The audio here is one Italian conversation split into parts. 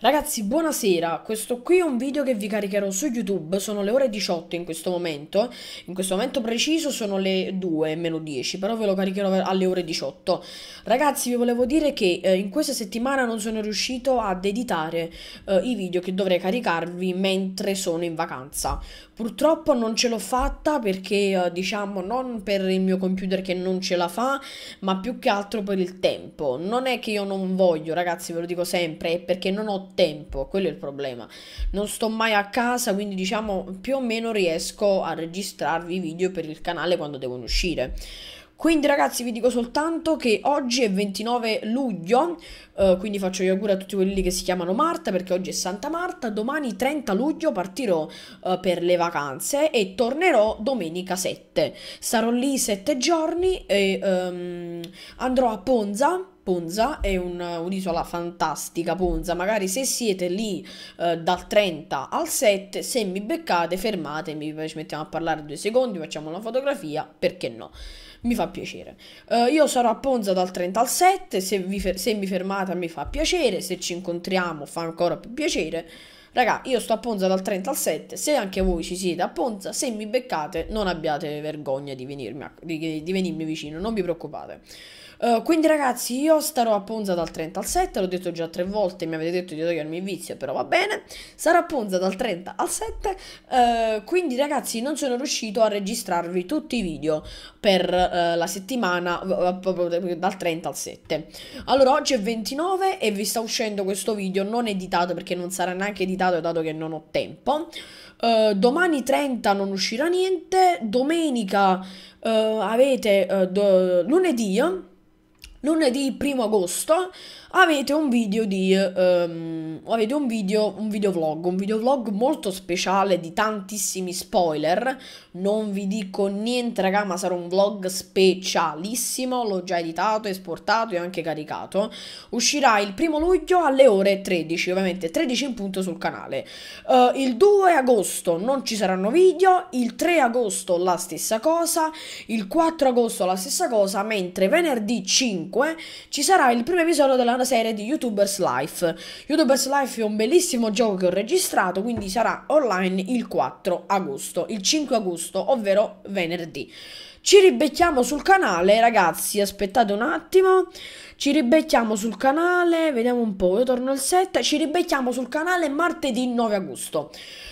Ragazzi buonasera, questo qui è un video che vi caricherò su YouTube, sono le ore 18 in questo momento, in questo momento preciso sono le 2 meno 10, però ve lo caricherò alle ore 18. Ragazzi vi volevo dire che eh, in questa settimana non sono riuscito ad editare eh, i video che dovrei caricarvi mentre sono in vacanza. Purtroppo non ce l'ho fatta perché eh, diciamo non per il mio computer che non ce la fa, ma più che altro per il tempo. Non è che io non voglio ragazzi, ve lo dico sempre, è perché non ho tempo, quello è il problema. Non sto mai a casa, quindi diciamo più o meno riesco a registrarvi i video per il canale quando devono uscire. Quindi ragazzi vi dico soltanto che oggi è 29 luglio, eh, quindi faccio gli auguri a tutti quelli che si chiamano Marta perché oggi è Santa Marta, domani 30 luglio partirò eh, per le vacanze e tornerò domenica 7. Sarò lì 7 giorni e ehm, andrò a Ponza Ponza è un'isola fantastica, Ponza. Magari se siete lì eh, dal 30 al 7, se mi beccate, fermatemi, ci mettiamo a parlare due secondi, facciamo una fotografia, perché no? mi fa piacere. Uh, io sarò a Ponza dal 30 al 7, se, se mi fermate mi fa piacere, se ci incontriamo fa ancora più piacere. Raga, io sto a Ponza dal 30 al 7, se anche voi ci siete a Ponza, se mi beccate non abbiate vergogna di, venirmi a, di, di venirmi vicino, non vi preoccupate. Uh, quindi ragazzi io starò a Ponza dal 30 al 7, l'ho detto già tre volte, mi avete detto di togliermi il vizio, però va bene, sarò a Ponza dal 30 al 7, uh, eh, quindi ragazzi non sono riuscito a registrarvi tutti i video per uh, la settimana dal 30 al 7. Allora oggi è 29 e vi sta uscendo questo video non editato perché non sarà neanche editato capitato dato che non ho tempo. Uh, domani 30 non uscirà niente, domenica uh, avete uh, do lunedì lunedì 1 agosto avete un video di um, avete un video un videovlog un videovlog molto speciale di tantissimi spoiler non vi dico niente raga ma sarà un vlog specialissimo l'ho già editato esportato e anche caricato uscirà il primo luglio alle ore 13 ovviamente 13 in punto sul canale uh, il 2 agosto non ci saranno video il 3 agosto la stessa cosa il 4 agosto la stessa cosa mentre venerdì 5 5 ci sarà il primo episodio della serie di YouTubers Life. YouTubers Life è un bellissimo gioco che ho registrato, quindi sarà online il 4 agosto, il 5 agosto, ovvero venerdì. Ci ribecchiamo sul canale, ragazzi, aspettate un attimo. Ci ribecchiamo sul canale, vediamo un po', io torno il 7. Ci ribecchiamo sul canale martedì 9 agosto.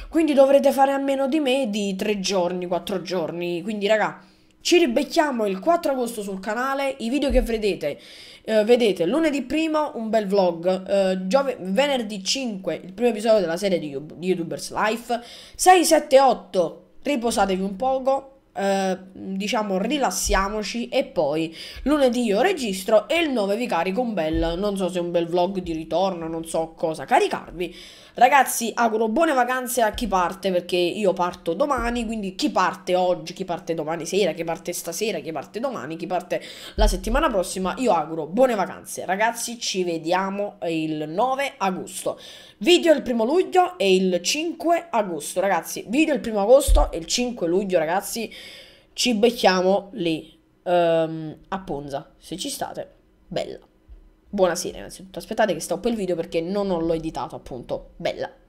Quindi dovrete fare a meno di me di 3 giorni, 4 giorni. Quindi, ragazzi... Ci ribecchiamo il 4 agosto sul canale, i video che vedete, eh, vedete lunedì primo un bel vlog, eh, venerdì 5 il primo episodio della serie di, di YouTubers Life, 6, 7, 8 riposatevi un poco, eh, diciamo rilassiamoci e poi lunedì io registro e il 9 vi carico un bel, non so se un bel vlog di ritorno, non so cosa caricarvi. Ragazzi, auguro buone vacanze a chi parte perché io parto domani, quindi chi parte oggi, chi parte domani sera, chi parte stasera, chi parte domani, chi parte la settimana prossima, io auguro buone vacanze. Ragazzi, ci vediamo il 9 agosto. Video il primo luglio e il 5 agosto, ragazzi. Video il primo agosto e il 5 luglio, ragazzi ci becchiamo lì um, a Ponza, se ci state, bella. Buonasera innanzitutto, aspettate che stoppo il video perché non l'ho editato appunto, bella.